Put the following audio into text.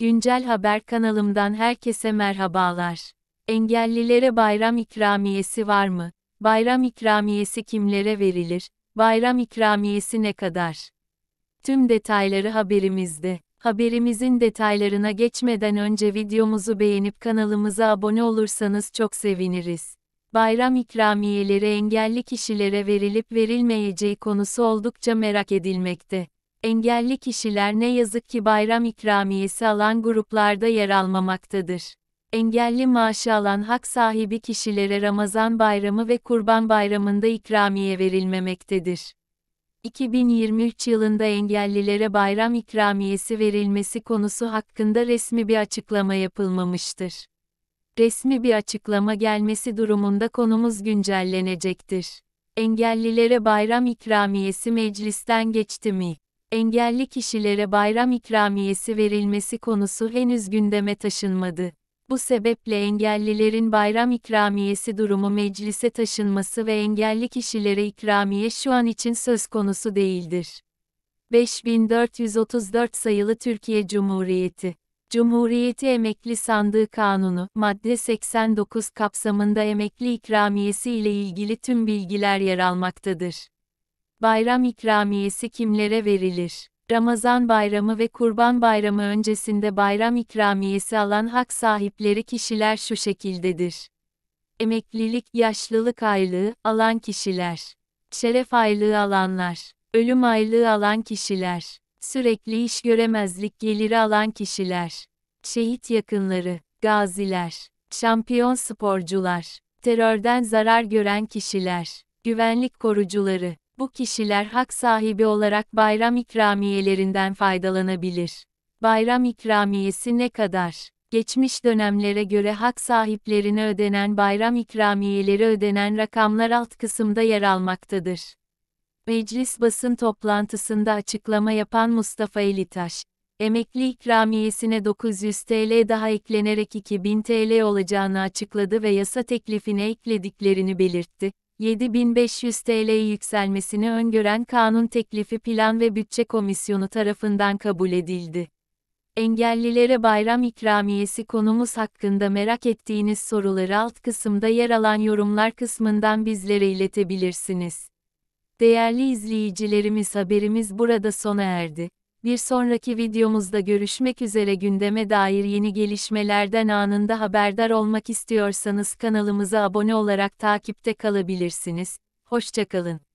Güncel Haber kanalımdan herkese merhabalar. Engellilere bayram ikramiyesi var mı? Bayram ikramiyesi kimlere verilir? Bayram ikramiyesi ne kadar? Tüm detayları haberimizde. Haberimizin detaylarına geçmeden önce videomuzu beğenip kanalımıza abone olursanız çok seviniriz. Bayram ikramiyeleri engelli kişilere verilip verilmeyeceği konusu oldukça merak edilmekte engelli kişiler ne yazık ki bayram ikramiyesi alan gruplarda yer almamaktadır. Engelli maaşı alan hak sahibi kişilere Ramazan Bayramı ve Kurban Bayramı'nda ikramiye verilmemektedir. 2023 yılında engellilere bayram ikramiyesi verilmesi konusu hakkında resmi bir açıklama yapılmamıştır. Resmi bir açıklama gelmesi durumunda konumuz güncellenecektir. Engellilere bayram ikramiyesi meclisten geçti mi? engelli kişilere bayram ikramiyesi verilmesi konusu henüz gündeme taşınmadı. Bu sebeple engellilerin bayram ikramiyesi durumu meclise taşınması ve engelli kişilere ikramiye şu an için söz konusu değildir. 5434 sayılı Türkiye Cumhuriyeti Cumhuriyeti Emekli Sandığı Kanunu, madde 89 kapsamında emekli ikramiyesi ile ilgili tüm bilgiler yer almaktadır. Bayram ikramiyesi kimlere verilir? Ramazan bayramı ve kurban bayramı öncesinde bayram ikramiyesi alan hak sahipleri kişiler şu şekildedir. Emeklilik, yaşlılık aylığı alan kişiler. Şeref aylığı alanlar. Ölüm aylığı alan kişiler. Sürekli iş göremezlik geliri alan kişiler. Şehit yakınları, gaziler, şampiyon sporcular, terörden zarar gören kişiler, güvenlik korucuları, bu kişiler hak sahibi olarak bayram ikramiyelerinden faydalanabilir. Bayram ikramiyesi ne kadar? Geçmiş dönemlere göre hak sahiplerine ödenen bayram ikramiyeleri ödenen rakamlar alt kısımda yer almaktadır. Meclis basın toplantısında açıklama yapan Mustafa Elitaş, emekli ikramiyesine 900 TL daha eklenerek 2000 TL olacağını açıkladı ve yasa teklifine eklediklerini belirtti. 7500 TL'ye yükselmesini öngören kanun teklifi Plan ve Bütçe Komisyonu tarafından kabul edildi. Engellilere bayram ikramiyesi konumuz hakkında merak ettiğiniz soruları alt kısımda yer alan yorumlar kısmından bizlere iletebilirsiniz. Değerli izleyicilerimiz haberimiz burada sona erdi. Bir sonraki videomuzda görüşmek üzere gündeme dair yeni gelişmelerden anında haberdar olmak istiyorsanız kanalımıza abone olarak takipte kalabilirsiniz. Hoşçakalın.